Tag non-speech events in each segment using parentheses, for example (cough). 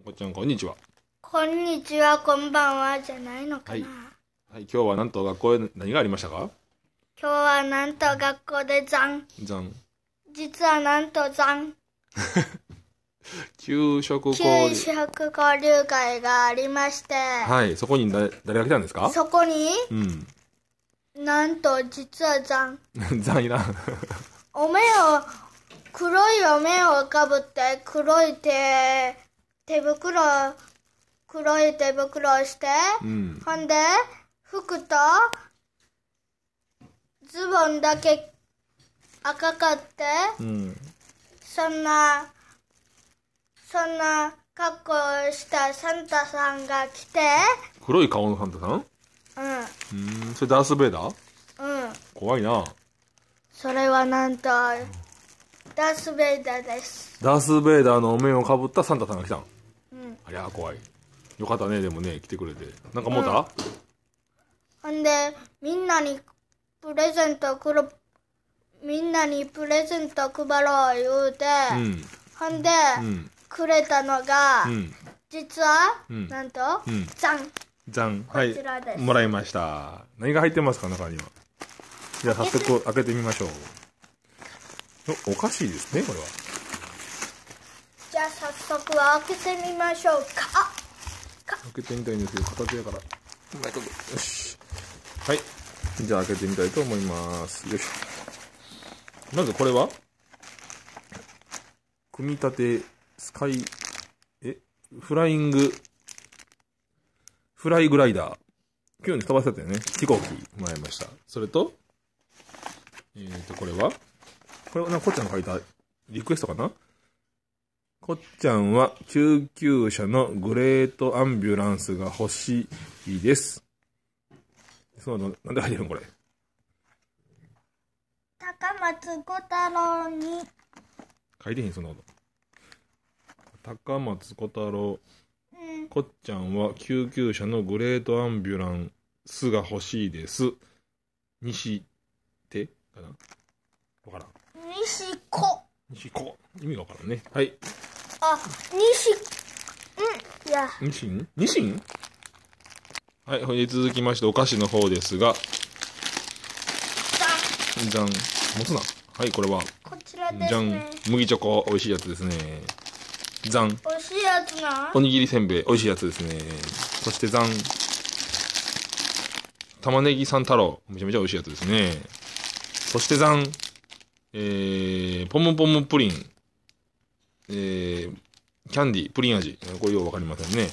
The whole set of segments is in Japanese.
もこちゃん、こんにちは。こんにちは、こんばんは、じゃないのかな。はい、はい、今日はなんと学校で何がありましたか今日はなんと学校でざん。ざん。実はなんとざん。(laughs) 給食交流会がありまして。はい、そこに誰誰が来たんですかそこに、うん、なんと実はざ (laughs) ん。ざんいな。お目を、黒いお面をかぶって黒い手、手袋、黒い手袋をして、うん、ほんで、服と、ズボンだけ赤かって、うん、そんな、そんな格好をしたサンタさんが来て、黒い顔のサンタさんうん。うん、それダース・ベイダーうん。怖いな。それはなんと、ダース・ベイダーです。ダース・ベイダーのお面をかぶったサンタさんが来たのありゃ怖いよかったねでもね来てくれてなんかもうた、うん、んでみんなにプレゼントくるみんなにプレゼント配ろう言うて、ほ、うんで、うん、くれたのが、うん、実は、うん、なんと、んじゃんはいもらいました何が入ってますか中にはじゃあ早速開けてみましょうおかしいですねこれはゃあ早速開けてみましょうか開けてみたいんですけど形だからうまいことよしはいじゃあ開けてみたいと思いますよいしょまずこれは組み立てスカイえフライングフライグライダー今日に飛ばせたよね飛行機もらいましたそれとえっ、ー、とこれはこれはなこっちゃんが書いたリクエストかなこっちゃんは救急車のグレートアンビュランスが欲しいです。そうの、なんで入るのこれ。高松小太郎に。書いてへん、そんなこと。高松小太郎。こっちゃんは救急車のグレートアンビュランスが欲しいです。西手かなわからん。西子。西子。意味がわからんね。はい。あ、ニシン。うん、いや。ニシンニシンはい、続きましてお菓子の方ですが。じゃん。持つな。はい、これは。こちらです、ね、じゃん。麦チョコ、美味しいやつですね。ざん。美味しいやつな。おにぎりせんべい、美味しいやつですね。そしてざん。玉ねぎさん太郎、めちゃめちゃ美味しいやつですね。そしてざん。えー、ポムポムプリン。えー、キャンディー、プリン味。これようわかりませんね。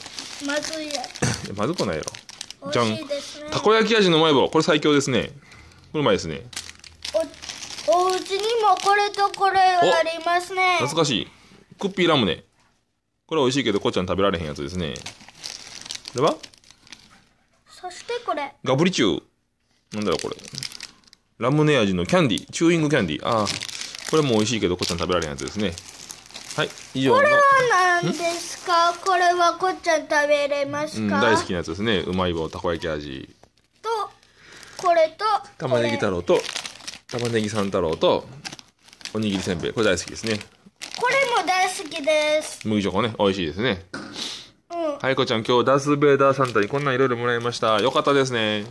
まずいや。(laughs) まずくないやろ。じゃん、たこ焼き味の前ま棒。これ最強ですね。これうまいですね。お、お家にもこれとこれありますね。懐かしい。クッピーラムネ。これ美味しいけど、こっちゃん食べられへんやつですね。これはそしてこれ。ガブリチュー。なんだろうこれ。ラムネ味のキャンディー。チューイングキャンディー。ああ。これも美味しいけど、こっちゃん食べられへんやつですね。はい以上これは何ですかこれはこっちゃん食べれますか、うん、大好きなやつですねうまい棒たこ焼き味とこれと玉ねぎ太郎と玉ねぎ三太郎とおにぎりせんべいこれ大好きですねこれも大好きです麦チョコね美味しいですねうんはいこちゃん今日ダース・ベイダーサンタにこんないろいろもらいましたよかったですね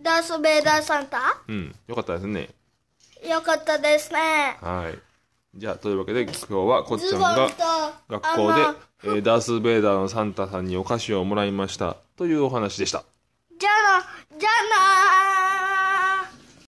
ダース・ベイダーサンタうんよかったですねよかったですねはいじゃあ、というわけで今日はこっちゃんが学校で、えー、ダース・ベイダーのサンタさんにお菓子をもらいましたというお話でした。じゃな、じゃなー